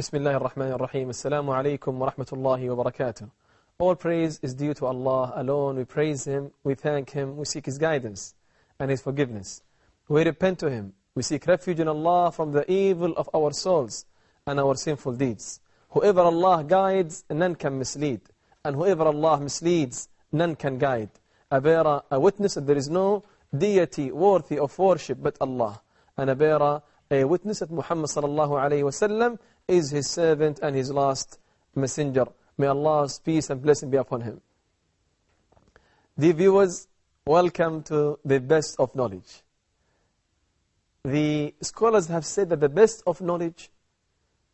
Bismillah ar-Rahman ar-Rahim. Assalamu alaikum wa rahmatullahi wa barakatuh. All praise is due to Allah alone. We praise Him, we thank Him, we seek His guidance and His forgiveness. We repent to Him. We seek refuge in Allah from the evil of our souls and our sinful deeds. Whoever Allah guides, none can mislead. And whoever Allah misleads, none can guide. A bearer, a witness that there is no deity worthy of worship but Allah. And a bearer, a witness that Muhammad sallallahu alayhi wasallam is his servant and his last messenger. May Allah's peace and blessing be upon him. The viewers, welcome to the best of knowledge. The scholars have said that the best of knowledge,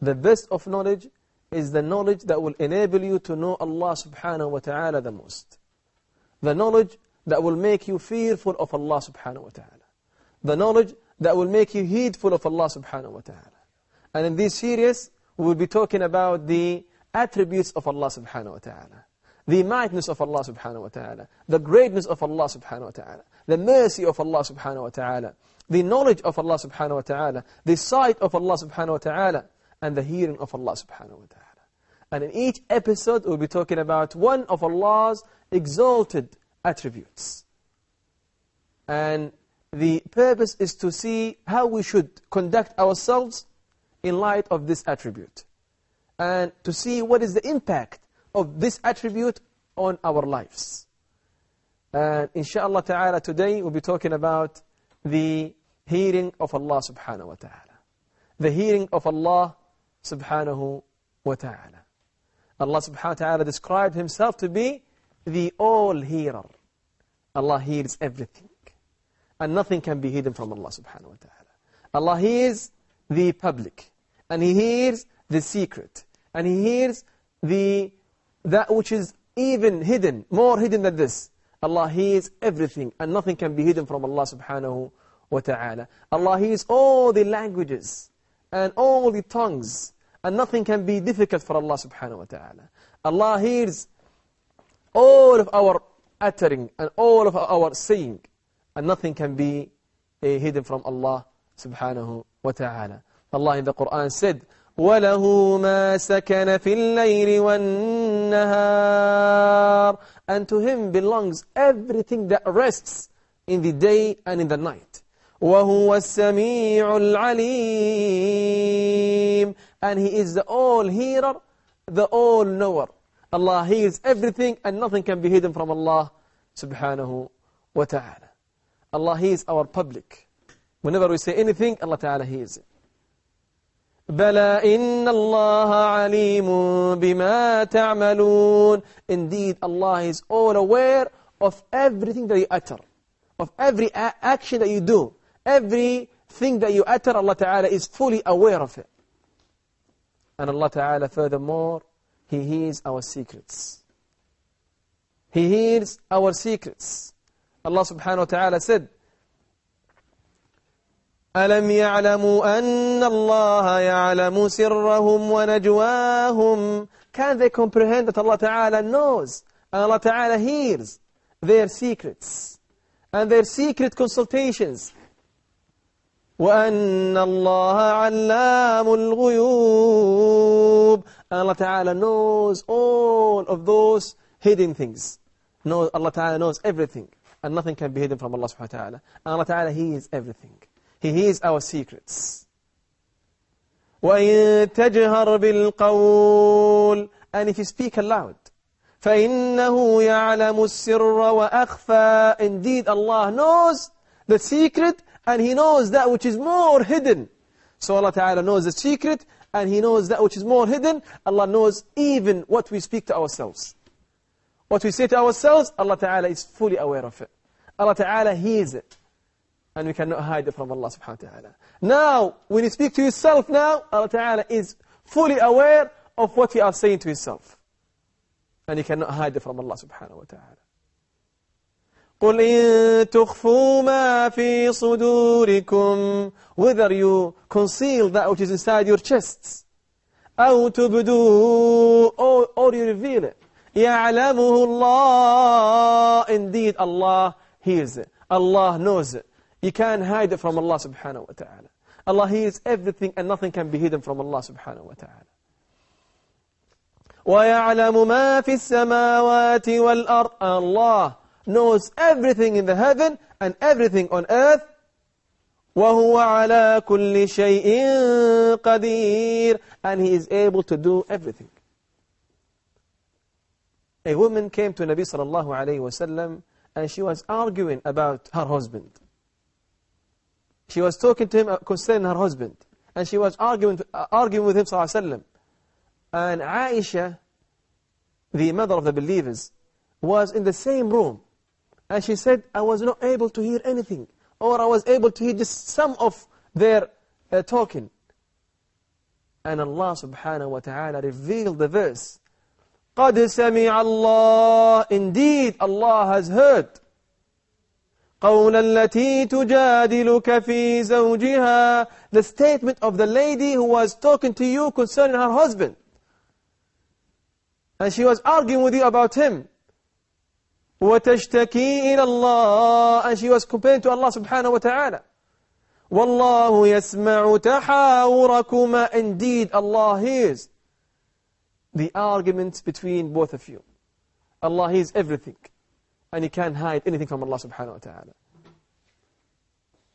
the best of knowledge is the knowledge that will enable you to know Allah subhanahu wa ta'ala the most. The knowledge that will make you fearful of Allah subhanahu wa ta'ala. The knowledge that will make you heedful of Allah subhanahu wa ta'ala. And in this series, we will be talking about the attributes of Allah subhanahu wa ta'ala. The mightness of Allah subhanahu wa ta'ala. The greatness of Allah subhanahu wa ta'ala. The mercy of Allah subhanahu wa ta'ala. The knowledge of Allah subhanahu wa ta'ala. The sight of Allah subhanahu wa ta'ala. And the hearing of Allah subhanahu wa ta'ala. And in each episode, we'll be talking about one of Allah's exalted attributes. And the purpose is to see how we should conduct ourselves in light of this attribute and to see what is the impact of this attribute on our lives. And inshallah ta'ala today we'll be talking about the hearing of Allah subhanahu wa ta'ala. The hearing of Allah subhanahu wa ta'ala. Allah subhanahu wa ta'ala described himself to be the all-hearer. Allah hears everything. And nothing can be hidden from Allah subhanahu wa ta'ala. Allah hears the public. And He hears the secret. And He hears the, that which is even hidden, more hidden than this. Allah hears everything. And nothing can be hidden from Allah subhanahu wa ta'ala. Allah hears all the languages and all the tongues. And nothing can be difficult for Allah subhanahu wa ta'ala. Allah hears all of our uttering and all of our saying and nothing can be uh, hidden from Allah subhanahu wa ta'ala. Allah in the Quran said, وَلَهُ مَا سَكَنَ فِي اللَّيْلِ وَالنَّهَارِ And to Him belongs everything that rests in the day and in the night. وَهُوَ السَّمِيعُ الْعَلِيمُ And He is the All-Hearer, the All-Knower. Allah hears everything and nothing can be hidden from Allah subhanahu wa ta'ala. Allah is our public. Whenever we say anything, Allah Ta'ala hears it. بَلَى إِنَّ اللَّهَ عَلِيمٌ بِمَا تَعْمَلُونَ Indeed, Allah is all aware of everything that you utter, of every action that you do, every thing that you utter, Allah Ta'ala is fully aware of it. And Allah Ta'ala, furthermore, He hears our secrets. He hears our secrets. Allah subhanahu wa ta'ala said, ألم يعلموا أن الله يعلم سرهم ونجواهم Can they comprehend that Allah Ta'ala knows and Allah Ta'ala hears their secrets and their secret consultations وأن الله علام الغيوب and Allah Ta'ala knows all of those hidden things knows, Allah Ta'ala knows everything and nothing can be hidden from Allah subhanahu wa ta'ala. And Allah ta'ala, He is everything. He hears our secrets. وَإِن تَجْهَرْ بِالْقَوْلِ And if you speak aloud, فَإِنَّهُ يَعْلَمُ السِّرَّ وَأَخْفَى Indeed, Allah knows the secret and He knows that which is more hidden. So Allah Ta'ala knows the secret and He knows that which is more hidden. Allah knows even what we speak to ourselves. What we say to ourselves, Allah Ta'ala is fully aware of it. Allah Ta'ala hears it. And we cannot hide it from Allah Subhanahu Wa Ta'ala. Now, when you speak to yourself now, Allah Ta'ala is fully aware of what you are saying to yourself. And you cannot hide it from Allah Subhanahu Wa Ta'ala. قل إن تخفوا ما في صدوركم whether you conceal that which is inside your chests أو تبدو or, or you reveal it يعلمه الله indeed Allah hears it. Allah knows it. You can't hide it from Allah subhanahu wa ta'ala. Allah hears everything and nothing can be hidden from Allah subhanahu wa ta'ala. وَيَعْلَمُ مَا فِي السَّمَاوَاتِ وَالْأَرْضِ Allah knows everything in the heaven and everything on earth. وَهُوَ عَلَى كُلِّ شَيْءٍ قَدِيرٍ And he is able to do everything. A woman came to Nabi sallallahu alayhi wa sallam and she was arguing about her husband. She was talking to him uh, concerning her husband. And she was arguing, uh, arguing with him, وسلم. And Aisha, the mother of the believers, was in the same room. And she said, I was not able to hear anything. Or I was able to hear just some of their uh, talking. And Allah subhanahu wa ta'ala revealed the verse قد سمع الله indeed Allah has heard قول التي تجادلك في زوجها the statement of the lady who was talking to you concerning her husband and she was arguing with you about him وتشتكي إلى الله and she was complaining to Allah subhanahu wa ta'ala والله يسمع تحاوركما indeed Allah hears the argument between both of you. Allah is everything. And He can't hide anything from Allah subhanahu wa ta'ala.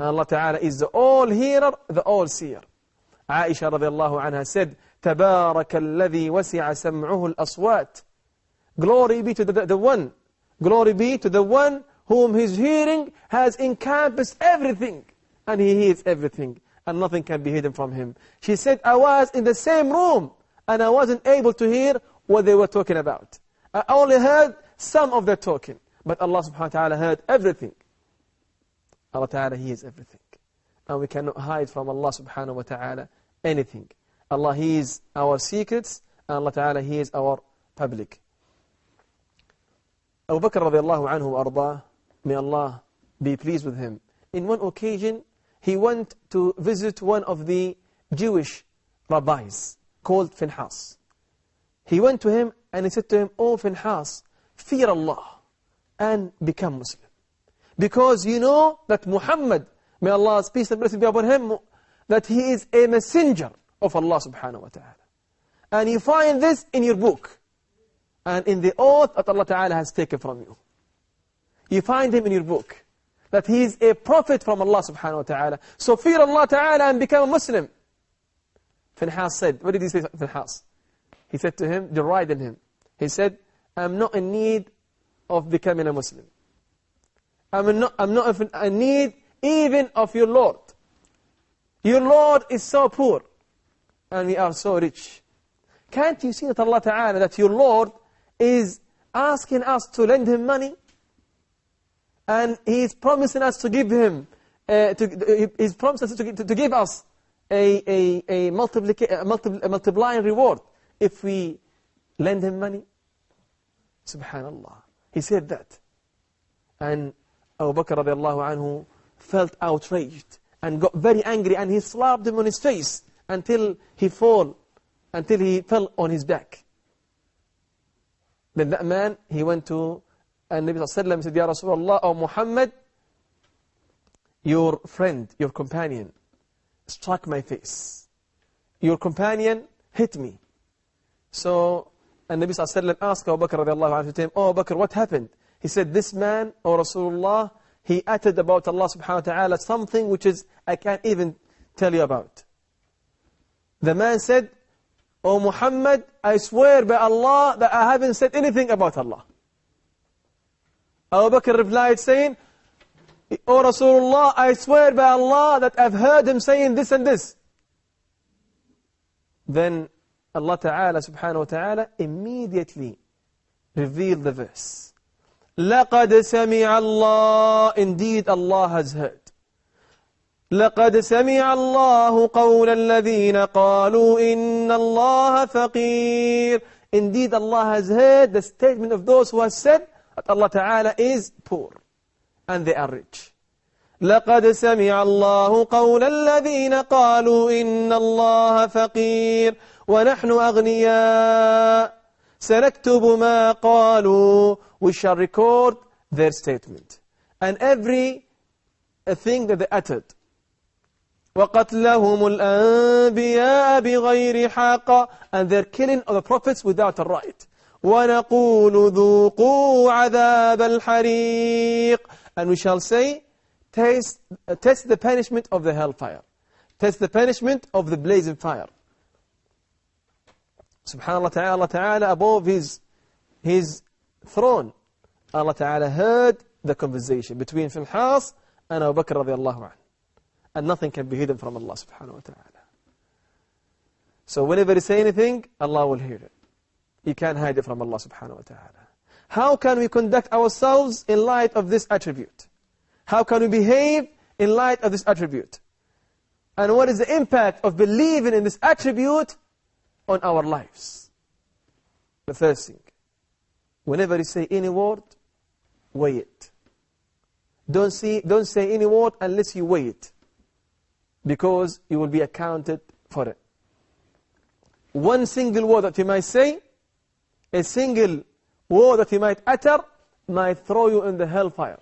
Allah ta'ala is the all-hearer, the all-seer. Aisha radiallahu anha said, تَبَارَكَ الَّذِي وَسِعَ سَمْعُهُ الْأَصْوَاتِ Glory be to the, the one. Glory be to the one whom his hearing has encompassed everything. And he hears everything. And nothing can be hidden from him. She said, I was in the same room and I wasn't able to hear what they were talking about. I only heard some of their talking. But Allah subhanahu wa ta'ala heard everything. Allah ta'ala hears everything. And we cannot hide from Allah subhanahu wa ta'ala anything. Allah hears our secrets and Allah ta'ala hears our public. Abu Bakr radiallahu anhu arda, may Allah be pleased with him. In one occasion, he went to visit one of the Jewish rabbis called Finhas. He went to him and he said to him, Oh Finhas, fear Allah and become Muslim. Because you know that Muhammad, may Allah's peace and blessing be upon him, that he is a messenger of Allah subhanahu wa ta'ala. And you find this in your book. And in the oath that Allah ta'ala has taken from you. You find him in your book. That he is a prophet from Allah subhanahu wa ta'ala. So fear Allah ta'ala and become a Muslim. Finhas said, what did he say to Finhas? He said to him, deriding him. He said, I'm not in need of becoming a Muslim. I'm not, I'm not in need even of your Lord. Your Lord is so poor, and we are so rich. Can't you see that Allah Ta'ala, that your Lord is asking us to lend him money? And He's promising us to give him, uh, to, uh, he's promising us to, to, to give us a, a, a, multiplica, a, multi, a multiplying reward if we lend him money? Subhanallah. He said that. And Abu Bakr radiallahu anhu felt outraged and got very angry and he slapped him on his face until he fall, until he fell on his back. Then that man, he went to and Nabi Sallallahu said, Ya Rasulullah, O Muhammad, your friend, your companion, struck my face. Your companion hit me. So, and Nabi Sallallahu Alaihi Wasallam asked Abu Bakr radiallahu anhu to him, Oh, Bakr, what happened? He said, this man, or Rasulullah, he uttered about Allah subhanahu wa ta'ala something which is, I can't even tell you about. The man said, Oh Muhammad, I swear by Allah that I haven't said anything about Allah. Abu Bakr replied saying, O Rasulullah, I swear by Allah that I've heard him saying this and this. Then Allah Ta'ala subhanahu wa ta'ala immediately revealed the verse. لَقَدْ سَمِعَ اللَّهُ Indeed Allah has heard. لقد سمع الله قول الذين قالوا إن الله فقير Indeed Allah has heard the statement of those who have said that Allah Ta'ala is poor. and they are rich. لقد سمع الله قول الذين قالوا إن الله فقير ونحن أغنياء سنكتب ما قالوا we shall record their statement and every thing that they uttered وقتلهم الأنبياء بغير حق and their killing of the prophets without a right ونقول ذوقوا عذاب الحريق And we shall say, uh, test the punishment of the hellfire. Test the punishment of the blazing fire. Subhanallah ta'ala, Allah ta'ala above his, his throne. Allah ta'ala heard the conversation between Filhas and Abu Bakr radiallahu anhu. And nothing can be hidden from Allah subhanahu wa ta'ala. So whenever you say anything, Allah will hear it. You can't hide it from Allah subhanahu wa ta'ala. How can we conduct ourselves in light of this attribute? How can we behave in light of this attribute? And what is the impact of believing in this attribute on our lives? The first thing, whenever you say any word, weigh it. Don't, see, don't say any word unless you weigh it, because you will be accounted for it. One single word that you might say, a single woe that he might utter might throw you in the hellfire.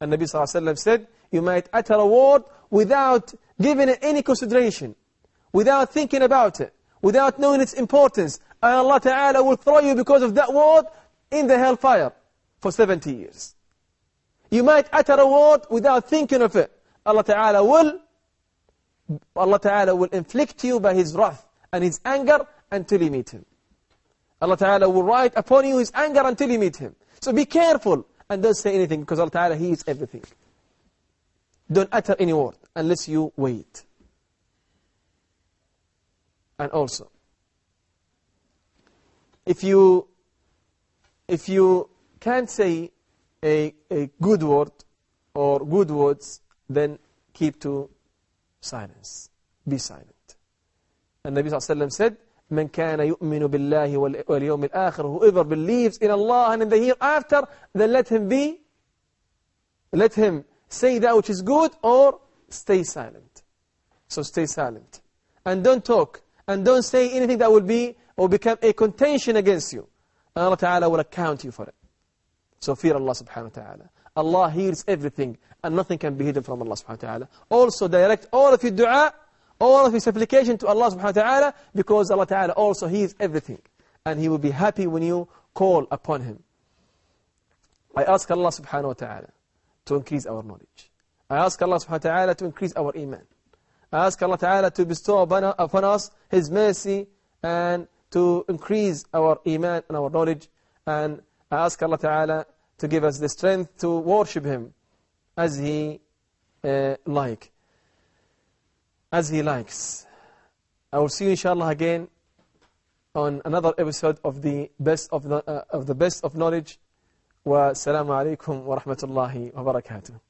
And Nabi ﷺ said, you might utter a word without giving it any consideration, without thinking about it, without knowing its importance. And Allah Ta'ala will throw you because of that word in the hellfire for 70 years. You might utter a word without thinking of it. Allah Ta'ala will Allah Ta'ala will inflict you by His wrath and His anger until you meet Him. Allah Ta'ala will write upon you His anger until you meet Him. So be careful and don't say anything because Allah Ta'ala, He is everything. Don't utter any word unless you wait. And also, if you, if you can't say a, a good word or good words, then keep to silence. Be silent. And Nabi Sallallahu Alaihi Wasallam said, من كان يؤمن بالله واليوم الآخر whoever believes in Allah and in the hereafter then let him be let him say that which is good or stay silent so stay silent and don't talk and don't say anything that will be or become a contention against you Allah Ta'ala will account you for it so fear Allah Subhanahu Wa Ta'ala Allah hears everything and nothing can be hidden from Allah Subhanahu Wa Ta'ala also direct all of your dua all of his supplication to Allah subhanahu wa ta'ala because Allah ta'ala also hears everything. And He will be happy when you call upon Him. I ask Allah subhanahu wa ta'ala to increase our knowledge. I ask Allah subhanahu wa ta'ala to increase our iman. I ask Allah ta'ala to bestow upon us His mercy and to increase our iman and our knowledge. And I ask Allah ta'ala to give us the strength to worship Him as He uh, like as he likes. I will see you inshallah again on another episode of the best of the, uh, of the best of knowledge. Wassalamu alaikum wa rahmatullahi wa barakatuh.